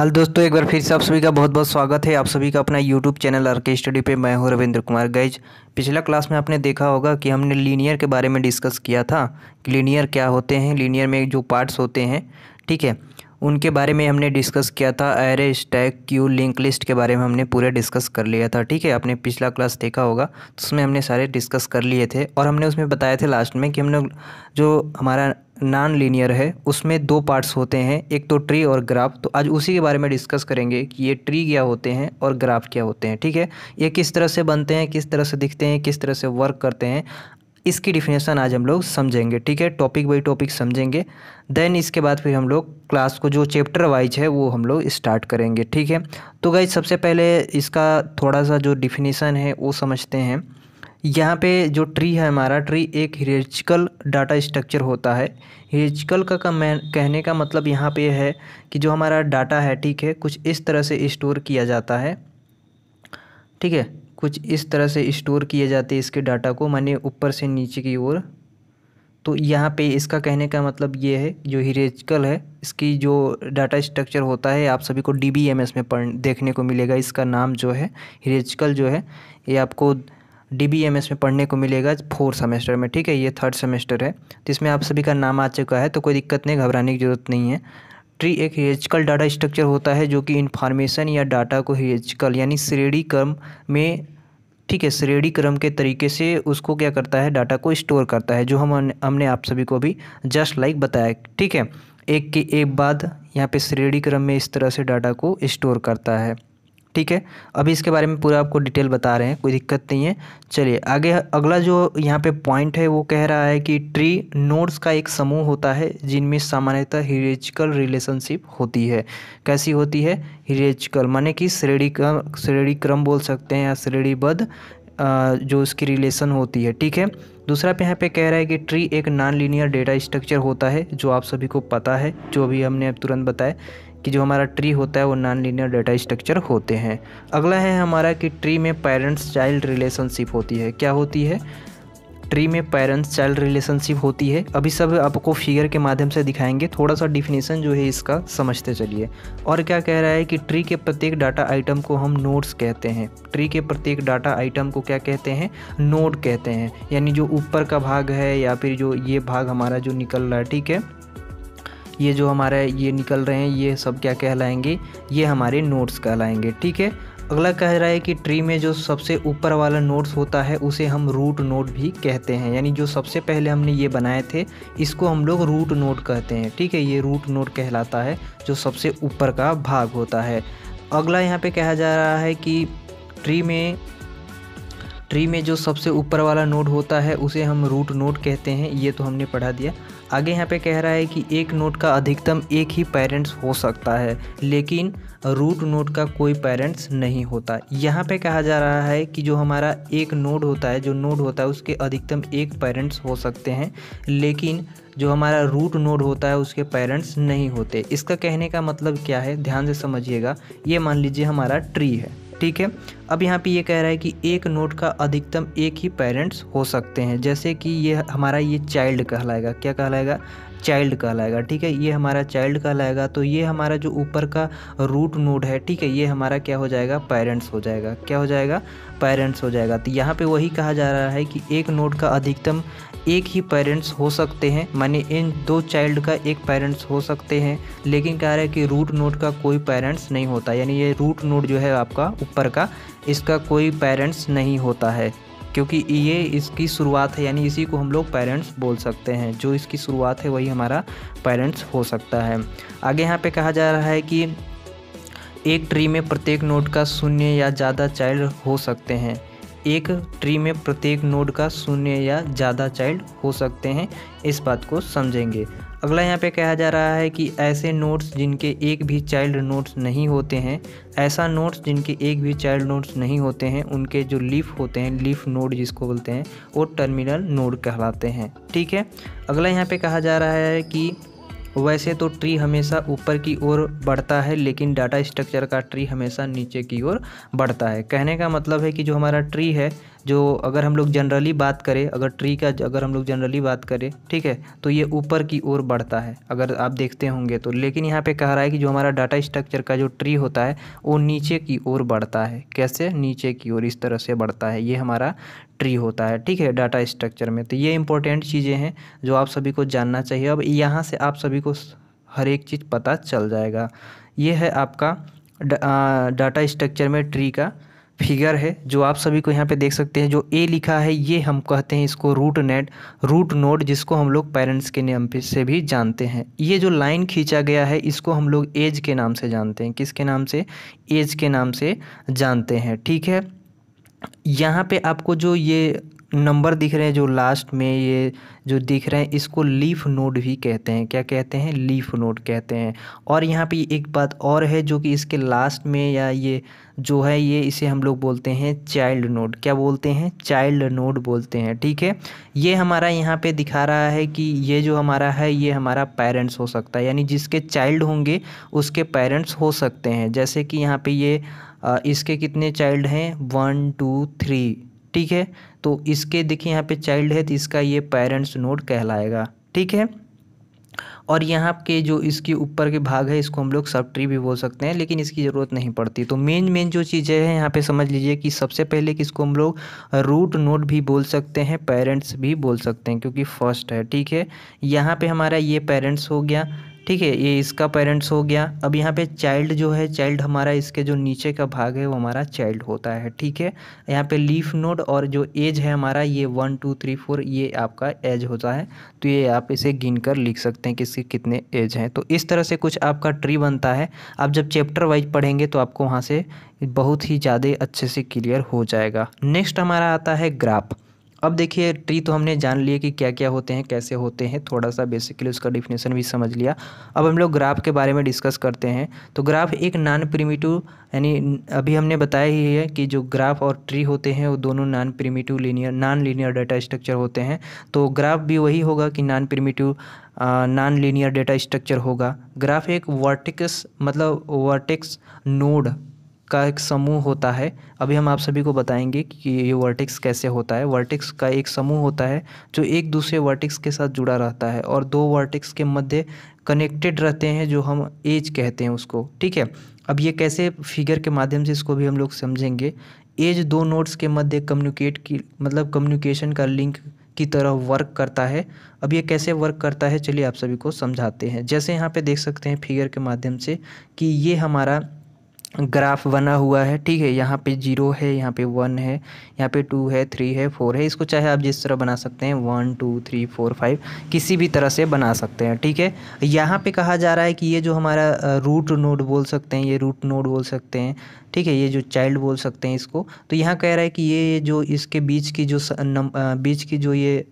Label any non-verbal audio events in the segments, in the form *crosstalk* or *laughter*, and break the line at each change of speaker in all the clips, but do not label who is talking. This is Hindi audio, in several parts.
हल दोस्तों एक बार फिर से आप सभी का बहुत बहुत स्वागत है आप सभी का अपना YouTube channel R K study पे मैं हूँ रविंद्र कुमार गैज पिछला क्लास में आपने देखा होगा कि हमने लीनियर के बारे में डिस्कस किया था कि लीनियर क्या होते हैं लीनियर में जो पार्ट्स होते हैं ठीक है उनके बारे में हमने डिस्कस किया था array stack queue link list के बारे में हमने पूरा डिस्कस कर लिया था ठीक है आपने पिछला क्लास देखा होगा तो उसमें हमने सारे डिस्कस कर लिए थे और हमने उसमें बताया थे लास्ट में कि हमने जो हमारा नॉन लीनियर है उसमें दो पार्ट्स होते हैं एक तो ट्री और ग्राफ तो आज उसी के बारे में डिस्कस करेंगे कि ये ट्री क्या होते हैं और ग्राफ क्या होते हैं ठीक है ये किस तरह से बनते हैं किस तरह से दिखते हैं किस तरह से वर्क करते हैं इसकी डिफिनेशन आज हम लोग समझेंगे ठीक है टॉपिक बाई टॉपिक समझेंगे देन इसके बाद फिर हम लोग क्लास को जो चैप्टर वाइज है वो हम लोग स्टार्ट करेंगे ठीक है तो गई सबसे पहले इसका थोड़ा सा जो डिफिनेशन है वो समझते हैं यहाँ पे जो ट्री है हमारा ट्री एक हिरेजिकल डाटा स्ट्रक्चर होता है हिरेजिकल का का मैं कहने का मतलब यहाँ पे है कि जो हमारा डाटा है ठीक है कुछ इस तरह से स्टोर किया जाता है ठीक है कुछ इस तरह से स्टोर किए जाते हैं इसके डाटा को माने ऊपर से नीचे की ओर तो यहाँ पे इसका कहने का मतलब ये है जो हिरेजिकल है इसकी जो डाटा स्ट्रक्चर होता है आप सभी को डी में पढ़ देखने को मिलेगा इसका नाम जो है हिरेजिकल जो है ये आपको डी में पढ़ने को मिलेगा फोर्थ सेमेस्टर में ठीक है ये थर्ड सेमेस्टर है तो इसमें आप सभी का नाम आ चुका है तो कोई दिक्कत नहीं घबराने की ज़रूरत नहीं है ट्री एक हेजिकल डाटा स्ट्रक्चर होता है जो कि इन्फॉर्मेशन या डाटा को हेजिकल यानी श्रेणी क्रम में ठीक है श्रेणी क्रम के तरीके से उसको क्या करता है डाटा को स्टोर करता है जो हम हमने आप सभी को भी जस्ट लाइक बताया ठीक है एक के एक बाद यहाँ पे श्रेणी क्रम में इस तरह से डाटा को स्टोर करता है ठीक है अभी इसके बारे में पूरा आपको डिटेल बता रहे हैं कोई दिक्कत नहीं है चलिए आगे अगला जो यहाँ पे पॉइंट है वो कह रहा है कि ट्री नोड्स का एक समूह होता है जिनमें सामान्यतः हिरेजिकल रिलेशनशिप होती है कैसी होती है हिरेजिकल माने कि श्रेणी क्रम श्रेणी क्रम बोल सकते हैं या श्रेणीबद्ध जो उसकी रिलेशन होती है ठीक है दूसरा पे यहाँ पे कह रहा है कि ट्री एक नॉन लीनियर डेटा स्ट्रक्चर होता है जो आप सभी को पता है जो भी हमने अब तुरंत बताया कि जो हमारा ट्री होता है वो नॉन लीनियर डाटा स्ट्रक्चर होते हैं अगला है हमारा कि ट्री में पेरेंट्स चाइल्ड रिलेशनशिप होती है क्या होती है ट्री में पेरेंट्स चाइल्ड रिलेशनशिप होती है अभी सब आपको फिगर के माध्यम से दिखाएंगे थोड़ा सा डिफिनेशन जो है इसका समझते चलिए और क्या कह रहा है कि ट्री के प्रत्येक डाटा आइटम को हम नोड्स कहते हैं ट्री के प्रत्येक डाटा आइटम को क्या कहते हैं नोड कहते हैं यानी जो ऊपर का भाग है या फिर जो ये भाग हमारा जो निकल रहा है ठीक है ये जो हमारे ये निकल रहे हैं ये सब क्या कहलाएंगे ये हमारे नोट्स कहलाएंगे ठीक है अगला कह रहा है कि ट्री में जो सबसे ऊपर वाला नोट्स होता है उसे हम रूट नोट भी कहते हैं यानी जो सबसे पहले हमने ये बनाए थे इसको हम लोग रूट नोट कहते हैं ठीक है ये रूट नोट कहलाता है जो सबसे ऊपर का भाग होता है अगला यहाँ पे कहा जा रहा है कि ट्री में ट्री में जो सबसे ऊपर वाला नोट होता है उसे हम रूट नोट कहते हैं ये तो हमने पढ़ा दिया आगे यहाँ पे कह रहा है कि एक नोट का अधिकतम एक ही पेरेंट्स हो सकता है लेकिन रूट नोट का कोई पेरेंट्स नहीं होता यहाँ पे कहा जा रहा है कि जो हमारा एक नोड होता है जो नोड होता है उसके अधिकतम एक पेरेंट्स हो सकते हैं लेकिन जो हमारा रूट नोड होता है उसके पेरेंट्स नहीं होते इसका कहने का मतलब क्या है ध्यान से समझिएगा ये मान लीजिए हमारा ट्री है ठीक है अब यहाँ पे ये कह रहा है कि एक नोट का अधिकतम एक ही पेरेंट्स हो सकते हैं जैसे कि ये हमारा ये चाइल्ड कहलाएगा क्या कहलाएगा चाइल्ड कहलाएगा ठीक है ये हमारा चाइल्ड कहलाएगा तो ये हमारा जो ऊपर का रूट नोड है ठीक है ये हमारा क्या हो जाएगा पेरेंट्स हो जाएगा क्या हो जाएगा पेरेंट्स हो जाएगा तो यहाँ पे वही कहा जा रहा है कि एक नोड का अधिकतम एक ही पेरेंट्स हो सकते हैं माने इन दो चाइल्ड का एक पेरेंट्स हो सकते हैं लेकिन कह रहा है कि रूट नोड का कोई पेरेंट्स नहीं होता यानी ये रूट नोड जो है आपका ऊपर का इसका कोई पेरेंट्स नहीं होता है क्योंकि ये इसकी शुरुआत है यानी इसी को हम लोग पेरेंट्स बोल सकते हैं जो इसकी शुरुआत है वही हमारा पेरेंट्स हो सकता है आगे यहाँ पे कहा जा रहा है कि एक ट्री में प्रत्येक नोट का शून्य या ज़्यादा चाइल्ड हो सकते हैं एक ट्री में प्रत्येक नोड का शून्य या ज़्यादा चाइल्ड हो सकते हैं इस बात को समझेंगे अगला यहाँ पे कहा जा रहा है कि ऐसे नोट्स जिनके एक भी चाइल्ड नोट्स नहीं होते हैं ऐसा नोट्स जिनके एक भी चाइल्ड नोट्स नहीं होते हैं उनके जो लीफ होते हैं लीफ नोड जिसको बोलते हैं वो टर्मिनल नोड कहलाते हैं ठीक है अगला यहाँ पे कहा जा रहा है कि वैसे तो ट्री हमेशा ऊपर की ओर बढ़ता है लेकिन डाटा स्ट्रक्चर का ट्री हमेशा नीचे की ओर बढ़ता है कहने का मतलब है कि जो हमारा ट्री है जो अगर हम लोग जनरली बात करें अगर ट्री का अगर हम लोग जनरली बात करें ठीक है तो ये ऊपर की ओर बढ़ता है अगर आप देखते होंगे तो लेकिन यहाँ पे कह रहा है कि जो हमारा डाटा स्ट्रक्चर का जो ट्री होता है वो नीचे की ओर बढ़ता है कैसे नीचे की ओर इस तरह से बढ़ता है ये हमारा ट्री होता है ठीक है डाटा स्ट्रक्चर में तो ये इंपॉर्टेंट चीज़ें हैं जो आप सभी को जानना चाहिए अब यहाँ से आप सभी को आपको हर एक चीज़ पता चल जाएगा ये है आपका डाटा स्ट्रक्चर में ट्री का फिगर है जो आप सभी को यहाँ पे देख सकते हैं जो ए लिखा है ये हम कहते हैं इसको रूट नेट रूट नोड जिसको हम लोग पेरेंट्स के नाम पे से भी जानते हैं ये जो लाइन खींचा गया है इसको हम लोग एज के नाम से जानते हैं किसके नाम से एज के नाम से जानते हैं ठीक है यहाँ पे आपको जो ये नंबर दिख रहे हैं जो लास्ट में ये जो दिख रहे हैं इसको लीफ नोड भी कहते हैं क्या कहते हैं लीफ नोड कहते हैं और यहाँ पे एक बात और है जो कि इसके लास्ट में या ये जो है ये इसे हम लोग बोलते हैं चाइल्ड नोड क्या बोलते हैं चाइल्ड नोड बोलते हैं ठीक है ये हमारा यहाँ पे दिखा रहा है कि ये जो हमारा है ये हमारा पेरेंट्स हो सकता है यानी जिसके चाइल्ड होंगे उसके पेरेंट्स हो सकते हैं जैसे कि यहाँ पर ये इसके कितने चाइल्ड हैं वन टू थ्री ठीक है तो इसके देखिए यहाँ पे चाइल्ड है तो इसका ये पेरेंट्स नोड कहलाएगा ठीक है और यहाँ के जो इसके ऊपर के भाग है इसको हम लोग सब ट्री भी बोल सकते हैं लेकिन इसकी ज़रूरत नहीं पड़ती तो मेन मेन जो चीज़ें हैं यहाँ पे समझ लीजिए कि सबसे पहले कि इसको हम लोग रूट नोड भी बोल सकते हैं पेरेंट्स भी बोल सकते हैं क्योंकि फर्स्ट है ठीक है यहाँ पे हमारा ये पेरेंट्स हो गया ठीक है ये इसका पेरेंट्स हो गया अब यहाँ पे चाइल्ड जो है चाइल्ड हमारा इसके जो नीचे का भाग है वो हमारा चाइल्ड होता है ठीक है यहाँ पे लीफ नोड और जो एज है हमारा ये वन टू थ्री फोर ये आपका एज होता है तो ये आप इसे गिन कर लिख सकते हैं कि इसके कितने एज हैं तो इस तरह से कुछ आपका ट्री बनता है आप जब चैप्टर वाइज पढ़ेंगे तो आपको वहाँ से बहुत ही ज़्यादा अच्छे से क्लियर हो जाएगा नेक्स्ट हमारा आता है ग्राफ अब देखिए ट्री तो हमने जान लिया कि क्या क्या होते हैं कैसे होते हैं थोड़ा सा बेसिकली उसका डिफिनेशन भी समझ लिया अब हम लोग ग्राफ के बारे में डिस्कस करते हैं तो ग्राफ एक नॉन प्रीमिटिव यानी अभी हमने बताया ही है कि जो ग्राफ और ट्री होते हैं वो दोनों non primitive linear non linear data structure होते हैं तो ग्राफ भी वही होगा कि non primitive non linear data structure होगा ग्राफ एक वर्टिक्स मतलब वर्टिक्स नोड का एक समूह होता है अभी हम आप सभी को बताएंगे कि ये वर्टिक्स कैसे होता है वर्टिक्स का एक समूह होता है जो एक दूसरे वर्टिक्स के साथ जुड़ा रहता है और दो वर्टिक्स के मध्य कनेक्टेड रहते हैं जो हम एज कहते हैं उसको ठीक है अब ये कैसे फिगर के माध्यम से इसको भी हम लोग समझेंगे एज दो नोट्स के मध्य कम्युनिकेट की मतलब कम्युनिकेशन का लिंक की तरह वर्क करता है अब ये कैसे वर्क करता है चलिए आप सभी को समझाते हैं जैसे यहाँ पे देख सकते हैं फिगर के माध्यम से कि ये हमारा ग्राफ बना हुआ है ठीक है यहाँ पे जीरो है यहाँ पे वन है यहाँ पे टू है थ्री है फोर है इसको चाहे आप जिस तरह बना सकते हैं one two three four five किसी भी तरह से बना सकते हैं ठीक है यहाँ पे कहा जा रहा है कि ये जो हमारा रूट नोड बोल सकते हैं ये रूट नोड बोल सकते हैं ठीक है ये जो चाइल्ड बोल सकते हैं इसको तो यहाँ कह रहा है कि ये जो इसके बीच की जो बीच की जो ये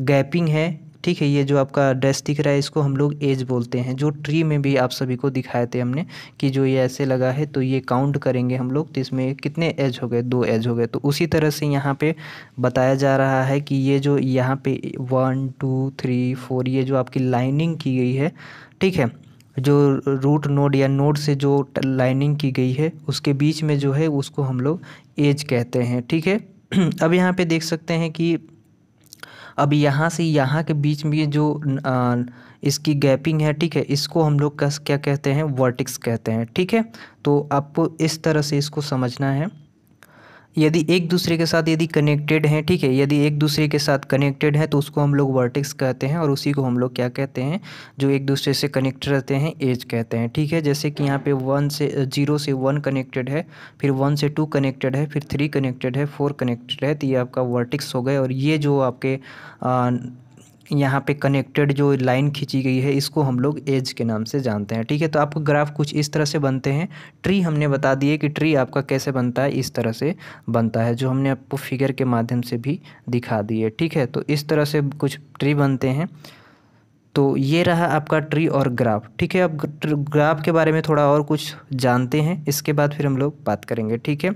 गैपिंग है ठीक है ये जो आपका ड्रेस दिख रहा है इसको हम लोग एज बोलते हैं जो ट्री में भी आप सभी को दिखाए थे हमने कि जो ये ऐसे लगा है तो ये काउंट करेंगे हम लोग तो इसमें कितने एज हो गए दो एज हो गए तो उसी तरह से यहाँ पे बताया जा रहा है कि ये जो यहाँ पे वन टू थ्री फोर ये जो आपकी लाइनिंग की गई है ठीक है जो रूट नोड या नोड से जो लाइनिंग की गई है उसके बीच में जो है उसको हम लोग एज कहते हैं ठीक है *clears throat* अब यहाँ पे देख सकते हैं कि अब यहाँ से यहाँ के बीच में जो इसकी गैपिंग है ठीक है इसको हम लोग क्या कहते हैं वर्टिक्स कहते हैं ठीक है तो आपको इस तरह से इसको समझना है यदि एक दूसरे के साथ यदि कनेक्टेड हैं ठीक है यदि एक दूसरे के साथ कनेक्टेड है तो उसको हम लोग वर्टिक्स कहते हैं और उसी को हम लोग क्या कहते हैं जो एक दूसरे से कनेक्ट रहते हैं एज कहते हैं ठीक है जैसे कि यहाँ पे वन से जीरो से वन कनेक्टेड है फिर वन से टू कनेक्टेड है फिर थ्री कनेक्टेड है फोर कनेक्टेड है तो ये आपका वर्टिक्स हो गए और ये जो आपके यहाँ पे कनेक्टेड जो लाइन खींची गई है इसको हम लोग एज के नाम से जानते हैं ठीक है तो आपको ग्राफ कुछ इस तरह से बनते हैं ट्री हमने बता दिए कि ट्री आपका कैसे बनता है इस तरह से बनता है जो हमने आपको फिगर के माध्यम से भी दिखा दिए ठीक है तो इस तरह से कुछ ट्री बनते हैं तो ये रहा आपका ट्री और ग्राफ ठीक है अब ग्राफ के बारे में थोड़ा और कुछ जानते हैं इसके बाद फिर हम लोग बात करेंगे ठीक है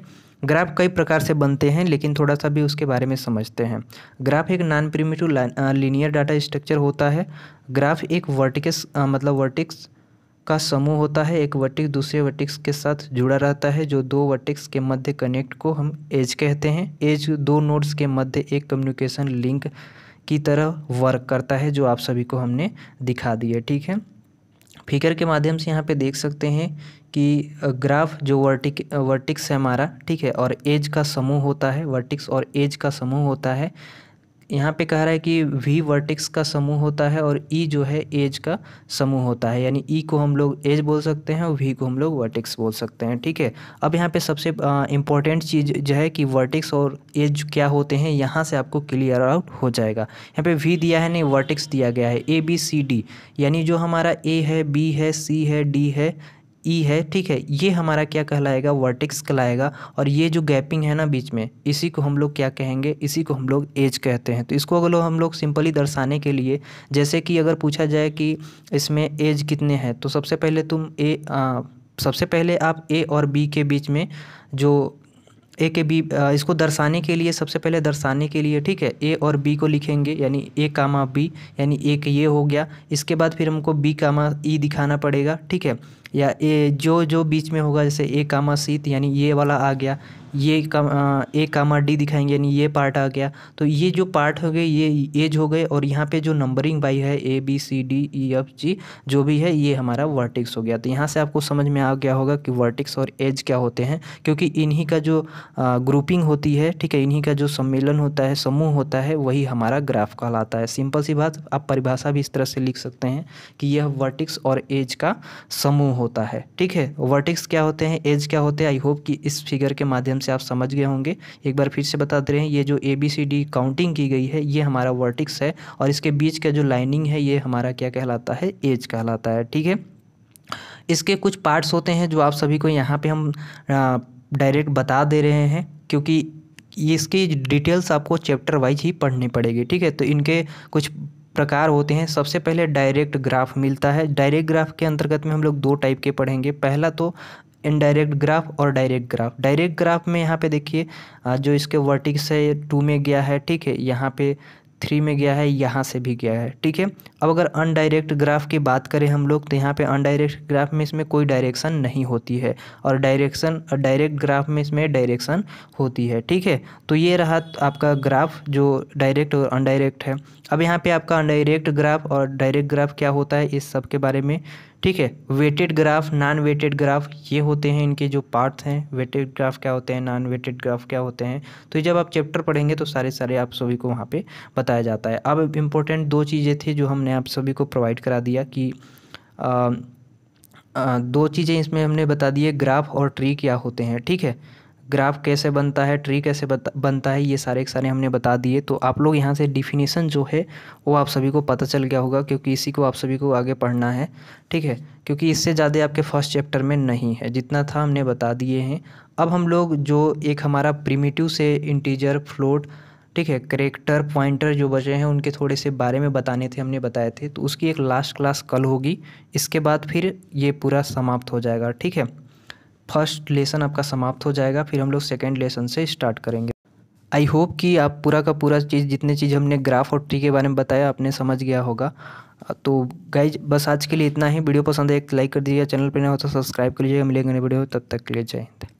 ग्राफ कई प्रकार से बनते हैं लेकिन थोड़ा सा भी उसके बारे में समझते हैं ग्राफ एक non primitive linear data structure होता है ग्राफ एक वर्टिकस मतलब वर्टिक्स का समूह होता है एक वर्टिक्स दूसरे वर्टिक्स के साथ जुड़ा रहता है जो दो वर्टिक्स के मध्य कनेक्ट को हम एज कहते हैं एज दो नोड्स के मध्य एक कम्युनिकेशन लिंक की तरह वर्क करता है जो आप सभी को हमने दिखा दिया ठीक है फिगर के माध्यम से यहाँ पे देख सकते हैं कि ग्राफ जो वर्टिक वर्टिक्स है हमारा ठीक है और एज का समूह होता है वर्टिक्स और एज का समूह होता है यहाँ पे कह रहा है कि वी वर्टिक्स का समूह होता है और ई e जो है एज का समूह होता है यानी ई e को हम लोग एज बोल सकते हैं और वी को हम लोग वर्टिक्स बोल सकते हैं ठीक है अब यहाँ पे सबसे इम्पॉर्टेंट चीज़ जो है कि वर्टिक्स और एज क्या होते हैं यहाँ से आपको क्लियर आउट हो जाएगा यहाँ पे वी दिया है नहीं वर्टिक्स दिया गया है ए बी सी डी यानी जो हमारा ए है बी है सी है डी है ई e है ठीक है ये हमारा क्या कहलाएगा वर्टिक्स कहलाएगा और ये जो गैपिंग है ना बीच में इसी को हम लोग क्या कहेंगे इसी को हम लोग एज कहते हैं तो इसको अगर हम लोग सिंपली दर्शाने के लिए जैसे कि अगर पूछा जाए कि इसमें एज कितने हैं तो सबसे पहले तुम ए आ, सबसे पहले आप ए और बी के बीच में जो ए के बी इसको दर्शाने के लिए सबसे पहले दर्शाने के लिए ठीक है ए और बी को लिखेंगे यानी ए कामा बी यानी एक ये हो गया इसके बाद फिर हमको बी कामा ई e दिखाना पड़ेगा ठीक है या ए जो जो बीच में होगा जैसे ए कामा सीत यानी ये वाला आ गया ये कम ए कामा डी दिखाएंगे यानी ये पार्ट आ गया तो ये जो पार्ट हो गए ये एज हो गए और यहाँ पे जो नंबरिंग बाई है A B C D E F G जो भी है ये हमारा वर्टिक्स हो गया तो यहाँ से आपको समझ में आ गया होगा कि वर्टिक्स और एज क्या होते हैं क्योंकि इन्हीं का जो ग्रुपिंग होती है ठीक है इन्हीं का जो सम्मेलन होता है समूह होता है वही हमारा ग्राफ कहलाता है सिंपल सी बात आप परिभाषा भी इस तरह से लिख सकते हैं कि यह वर्टिक्स और एज का समूह होता है ठीक है वर्टिक्स क्या होते हैं एज क्या होते हैं आई होप कि इस फिगर के माध्यम से से आप समझ गए होंगे एक बार फिर से बता दे रहे हैं ये जो A B C D counting की गई है ये हमारा वर्टिक्स है और इसके बीच का जो लाइनिंग है ये हमारा क्या कहलाता है एज कहलाता है ठीक है इसके कुछ पार्ट्स होते हैं जो आप सभी को यहाँ पे हम डायरेक्ट बता दे रहे हैं क्योंकि इसकी डिटेल्स आपको चैप्टर वाइज ही पढ़नी पड़ेगी ठीक है तो इनके कुछ प्रकार होते हैं सबसे पहले डायरेक्ट ग्राफ मिलता है डायरेक्ट ग्राफ के अंतर्गत में हम लोग दो टाइप के पढ़ेंगे पहला तो इनडायरेक्ट ग्राफ और डायरेक्ट ग्राफ डायरेक्ट ग्राफ में यहाँ पे देखिए जो इसके वर्टिक्स है टू में गया है ठीक है यहाँ पे थ्री में गया है यहाँ से भी गया है ठीक है अब अगर अनडायरेक्ट ग्राफ की बात करें हम लोग तो यहाँ पे अनडायरेक्ट ग्राफ में इसमें कोई डायरेक्शन नहीं होती है और डायरेक्शन डायरेक्ट ग्राफ में इसमें डायरेक्शन होती है ठीक है तो ये रहा आपका ग्राफ जो डायरेक्ट और अनडायरेक्ट है अब यहाँ पे आपका अनडायरेक्ट ग्राफ और डायरेक्ट ग्राफ क्या होता है इस सब के बारे में ठीक है weighted graph non weighted graph ये होते हैं इनके जो पार्ट्स हैं वेटेड ग्राफ क्या होते हैं नॉन वेटेड ग्राफ क्या होते हैं तो जब आप चैप्टर पढ़ेंगे तो सारे सारे आप सभी को वहाँ पे बताया जाता है अब इम्पोर्टेंट दो चीज़ें थी जो हम हमने आप सभी को प्रोवाइड करा दिया कि आ, आ, दो चीज़ें इसमें हमने बता दी है ग्राफ और ट्री क्या होते हैं ठीक है ग्राफ कैसे बनता है ट्री कैसे बनता है ये सारे के सारे हमने बता दिए तो आप लोग यहाँ से डिफिनीसन जो है वो आप सभी को पता चल गया होगा क्योंकि इसी को आप सभी को आगे पढ़ना है ठीक है क्योंकि इससे ज़्यादा आपके फर्स्ट चैप्टर में नहीं है जितना था हमने बता दिए हैं अब हम लोग जो एक हमारा प्रीमिटिव से इंटीजर फ्लोट ठीक है करेक्टर पॉइंटर जो बचे हैं उनके थोड़े से बारे में बताने थे हमने बताए थे तो उसकी एक लास्ट क्लास कल होगी इसके बाद फिर ये पूरा समाप्त हो जाएगा ठीक है फर्स्ट लेसन आपका समाप्त हो जाएगा फिर हम लोग सेकेंड लेसन से स्टार्ट करेंगे आई होप कि आप पूरा का पूरा चीज़ जितने चीज़ हमने ग्राफ और ट्री के बारे में बताया आपने समझ गया होगा तो गाइज बस आज के लिए इतना ही वीडियो पसंद है एक लाइक कर दीजिएगा चैनल पर नहीं हो तो सब्सक्राइब कर लीजिएगा मिलेगा नए वीडियो तब तक के लिए जय हिंद